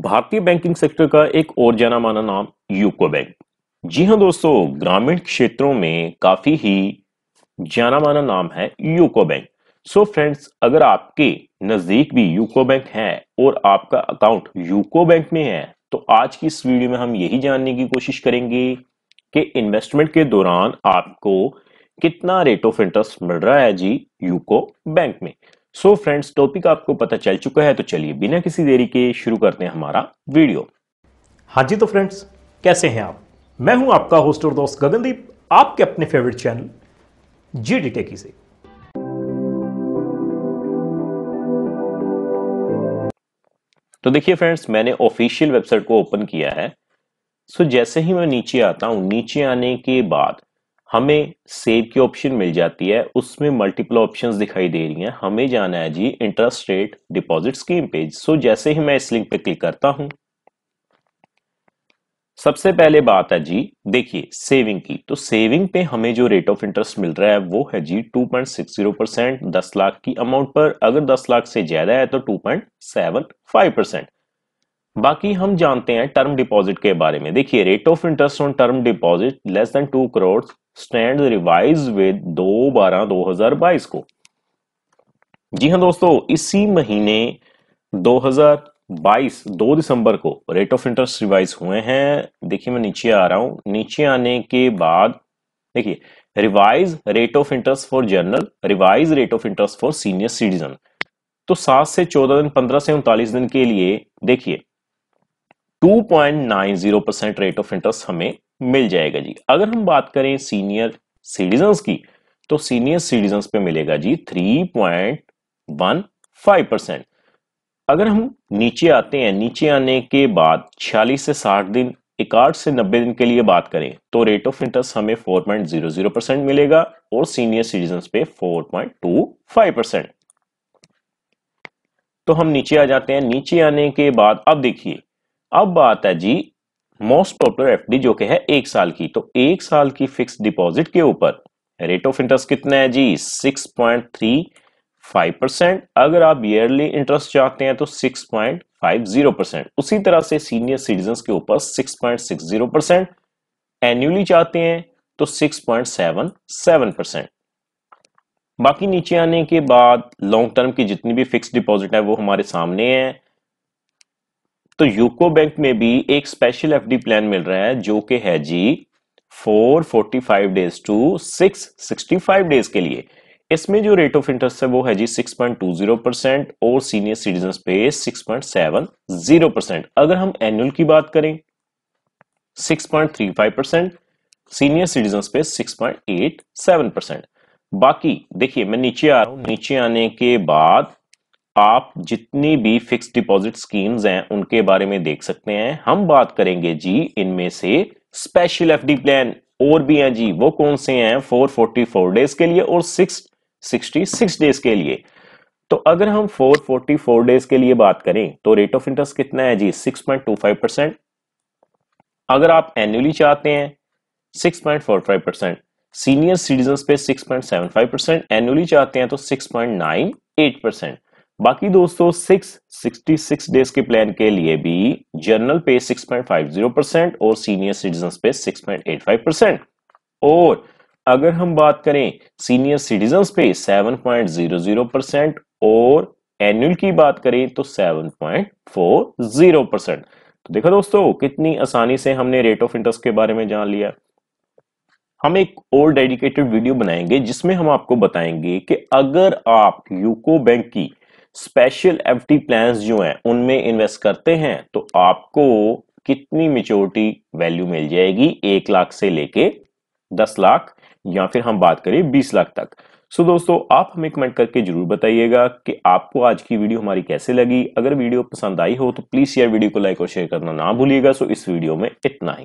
भारतीय banking sector का एक और जाना माना नाम यूको बैंक जी हाँ दोस्तों ग्रामीण क्षेत्रों में काफी ही जाना माना नाम है यूको बैंक सो फ्रेंड्स अगर आपके नजदीक भी यूको बैंक है और आपका अकाउंट यूको बैंक में है तो आज की इस वीडियो में हम यही जानने की कोशिश करेंगे कि इन्वेस्टमेंट के दौरान आपको कितना रेट ऑफ इंटरेस्ट मिल रहा है जी यूको बैंक में सो फ्रेंड्स टॉपिक आपको पता चल चुका है तो चलिए बिना किसी देरी के शुरू करते हैं हमारा वीडियो हाँ जी तो फ्रेंड्स कैसे हैं आप मैं हूं आपका होस्ट और दोस्त गगनदीप आपके अपने favourite channel G D techy से तो देखिए फ्रेंड्स मैंने ऑफिशियल वेबसाइट को ओपन किया है सो जैसे ही मैं नीचे आता हूं नीचे आने के बाद हमें सेव की ऑप्शन मिल जाती है उसमें मल्टीपल ऑप्शंस दिखाई दे रही हैं हमें जाना है जी interest rate deposit scheme page so जैसे ही मैं इस लिंक पे क्लिक करता हूं सबसे पहले बात है जी देखिए सेविंग की तो सेविंग पे हमें जो रेट ऑफ इंटरेस्ट मिल रहा है वो है जी 2.60 परसेंट दस लाख की अमाउंट पर अगर दस लाख से ज्यादा है तो 2.75 परसेंट बाकी हम जानते हैं टर्म डिपॉजिट के बारे में देखिए rate of interest on term deposit less than two crore stand revise with दो बारह दो हजार बाईस को जी हाँ दोस्तों इसी महीने 2022 दो दिसंबर को रेट ऑफ इंटरेस्ट रिवाइज हुए हैं देखिए मैं नीचे आ रहा हूं नीचे आने के बाद देखिए revise rate of interest for general revise rate of interest for senior citizen तो सात से चौदह दिन पंद्रह से उनतालीस दिन के लिए देखिए 2.90 परसेंट रेट ऑफ इंटरेस्ट हमें मिल जाएगा जी अगर हम बात करें सीनियर सिटीजन की तो सीनियर सिटीजन पे मिलेगा जी 3.15 परसेंट अगर हम नीचे आते हैं नीचे आने के बाद 46 से 60 दिन इकाठ से 90 दिन के लिए बात करें तो रेट ऑफ इंटरेस्ट हमें 4.00 परसेंट मिलेगा और सीनियर सिटीजन पे 4.25 परसेंट तो हम नीचे आ जाते हैं नीचे आने के बाद अब देखिए अब बात है जी मोस्ट पॉपुलर एफ जो के है एक साल की तो एक साल की फिक्स डिपॉजिट के ऊपर रेट ऑफ इंटरेस्ट कितना है जी 6.35 परसेंट अगर आप ईयरली इंटरेस्ट चाहते हैं तो 6.50 परसेंट उसी तरह से सीनियर सिटीजन के ऊपर 6.60 परसेंट एनुअली चाहते हैं तो 6.77 परसेंट बाकी नीचे आने के बाद लॉन्ग टर्म की जितनी भी फिक्स डिपॉजिट है वो हमारे सामने है तो यूको बैंक में भी एक स्पेशल एफ प्लान मिल रहा है जो कि है जी 445 डेज टू 665 डेज के लिए इसमें जो रेट ऑफ इंटरेस्ट है वो है जी 6.20 परसेंट और सीनियर सिटीजन पे 6.70 परसेंट अगर हम एनुअल की बात करें 6.35 परसेंट सीनियर सिटीजन पे 6.87 परसेंट बाकी देखिए मैं नीचे आ रहा हूं नीचे आने के बाद आप जितनी भी फिक्स डिपॉजिट स्कीम्स हैं उनके बारे में देख सकते हैं हम बात करेंगे जी इनमें से स्पेशल एफडी प्लान और भी हैं जी वो कौन से हैं 444 डेज के लिए और 666 डेज के लिए तो अगर हम 444 डेज के लिए बात करें तो रेट ऑफ इंटरेस्ट कितना है जी 6.25 परसेंट अगर आप एनुअली चाहते हैं 6.45 परसेंट सीनियर सिटीजन पे 6.75 परसेंट एनुअली चाहते हैं तो 6.98 परसेंट बाकी दोस्तों सिक्स सिक्सटी सिक्स डेज के प्लान के लिए भी जनरल पे six point five zero percent और सीनियर सिटीजन पे six point eight five percent और अगर हम बात करें सीनियर सिटीजन पे seven point zero zero percent और एनुअल की बात करें तो seven point four zero percent तो देखो दोस्तों कितनी आसानी से हमने रेट ऑफ इंटरेस्ट के बारे में जान लिया हम एक और डेडिकेटेड वीडियो बनाएंगे जिसमें हम आपको बताएंगे कि अगर आप यूको बैंक की स्पेशल एफडी प्लान्स जो हैं उनमें इन्वेस्ट करते हैं तो आपको कितनी मेच्योरिटी वैल्यू मिल जाएगी एक लाख से लेके दस लाख या फिर हम बात करें बीस लाख तक सो so, दोस्तों आप हमें कमेंट करके जरूर बताइएगा कि आपको आज की वीडियो हमारी कैसे लगी अगर वीडियो पसंद आई हो तो प्लीज़ यार वीडियो को लाइक और शेयर करना ना भूलिएगा सो इस वीडियो में इतना ही